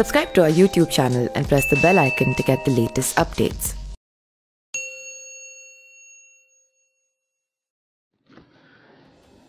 Subscribe to our YouTube channel and press the bell icon to get the latest updates.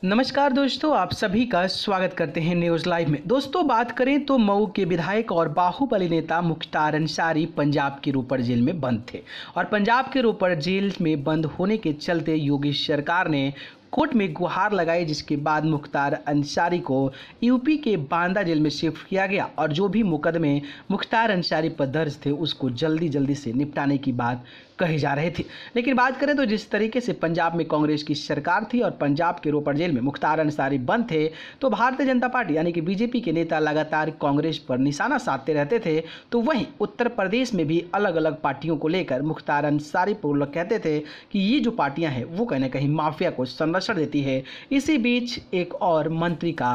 नमस्कार दोस्तों आप सभी का स्वागत करते हैं न्यूज़ लाइव में दोस्तों बात करें तो मऊ के विधायक और बाहुबली नेता मुख्तार अंसारी पंजाब के रोपड़ जेल में बंद थे और पंजाब के रोपड़ जेल में बंद होने के चलते योगी सरकार ने कोर्ट में गुहार लगाई जिसके बाद मुख्तार अंसारी को यूपी के बांदा जेल में शिफ्ट किया गया और जो भी मुकदमे मुख्तार अंसारी पर दर्ज थे उसको जल्दी जल्दी से निपटाने की बात कही जा रही थी लेकिन बात करें तो जिस तरीके से पंजाब में कांग्रेस की सरकार थी और पंजाब के रोपड़ जेल में मुख्तार अंसारी बंद थे तो भारतीय जनता पार्टी यानी कि बीजेपी के नेता लगातार कांग्रेस पर निशाना साधते रहते थे तो वहीं उत्तर प्रदेश में भी अलग अलग पार्टियों को लेकर मुख्तार अंसारी पूर्व कहते थे कि ये जो पार्टियां हैं वो कहीं ना कहीं माफिया को संरक्षण असर देती है इसी बीच एक और मंत्री का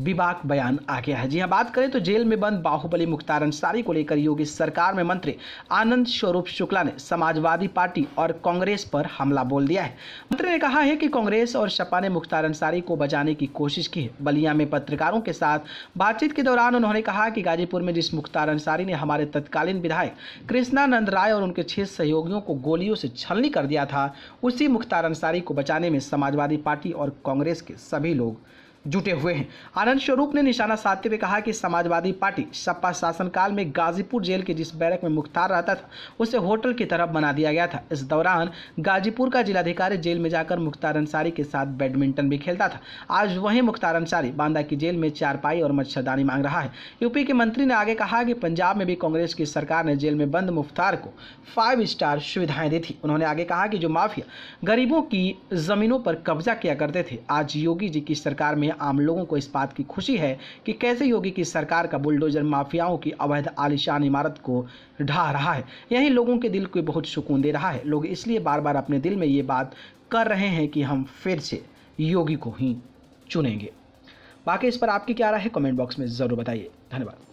विवाक बयान आ गया है जी हाँ बात करें तो जेल में बंद बाहुबली मुख्तार अंसारी को लेकर योगी सरकार में मंत्री आनंद स्वरूप शुक्ला ने समाजवादी पार्टी और कांग्रेस पर हमला बोल दिया है मंत्री ने कहा है कि कांग्रेस और सपा ने मुख्तार अंसारी को बचाने की कोशिश की है बलिया में पत्रकारों के साथ बातचीत के दौरान उन्होंने कहा कि गाजीपुर में जिस मुख्तार अंसारी ने हमारे तत्कालीन विधायक कृष्णानंद राय और उनके छह सहयोगियों को गोलियों से छलनी कर दिया था उसी मुख्तार अंसारी को बचाने में समाजवादी पार्टी और कांग्रेस के सभी लोग जुटे हुए हैं आनंद स्वरूप ने निशाना साधते हुए कहा कि समाजवादी पार्टी सपा शासनकाल में गाजीपुर जेल के जिस बैरक में मुख्तार रहता था उसे होटल की तरफ बना दिया गया था इस दौरान गाजीपुर का जिलाधिकारी जेल में जाकर मुख्तार अंसारी के साथ बैडमिंटन भी खेलता था आज वही मुख्तार अंसारी बांदा की जेल में चारपाई और मच्छरदानी मांग रहा है यूपी के मंत्री ने आगे कहा कि पंजाब में भी कांग्रेस की सरकार ने जेल में बंद मुख्तार को फाइव स्टार सुविधाएं दी थी उन्होंने आगे कहा कि जो माफिया गरीबों की जमीनों पर कब्जा किया करते थे आज योगी जी की सरकार में आम लोगों को इस बात की खुशी है कि कैसे योगी की सरकार का बुलडोजर माफियाओं की अवैध आलिशान इमारत को ढा रहा है यही लोगों के दिल को बहुत सुकून दे रहा है लोग इसलिए बार बार अपने दिल में ये बात कर रहे हैं कि हम फिर से योगी को ही चुनेंगे बाकी इस पर आपकी क्या राय है कमेंट बॉक्स में ज़रूर बताइए धन्यवाद